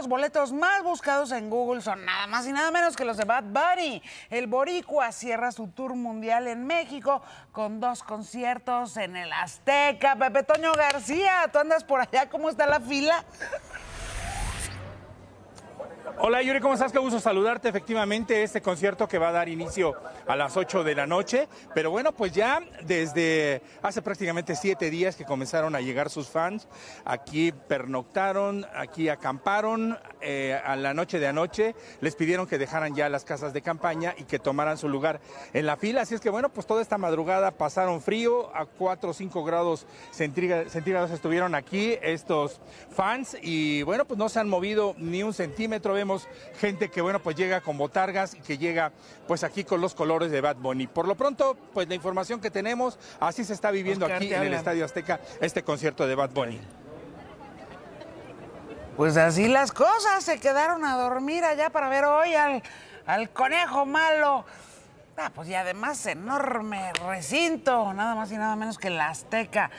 los boletos más buscados en Google son nada más y nada menos que los de Bad Bunny. El Boricua cierra su tour mundial en México con dos conciertos en el Azteca. Pepe Toño García, tú andas por allá, ¿cómo está la fila? Hola Yuri, ¿cómo estás? Qué gusto saludarte. Efectivamente, este concierto que va a dar inicio a las 8 de la noche. Pero bueno, pues ya desde hace prácticamente 7 días que comenzaron a llegar sus fans. Aquí pernoctaron, aquí acamparon eh, a la noche de anoche. Les pidieron que dejaran ya las casas de campaña y que tomaran su lugar en la fila. Así es que bueno, pues toda esta madrugada pasaron frío. A 4 o 5 grados centígrados estuvieron aquí estos fans. Y bueno, pues no se han movido ni un centímetro. Vemos gente que, bueno, pues llega con botargas y que llega pues aquí con los colores de Bad Bunny. Por lo pronto, pues la información que tenemos, así se está viviendo aquí en el Estadio Azteca este concierto de Bad Bunny. Pues así las cosas, se quedaron a dormir allá para ver hoy al, al conejo malo. Ah, pues y además enorme recinto, nada más y nada menos que la Azteca.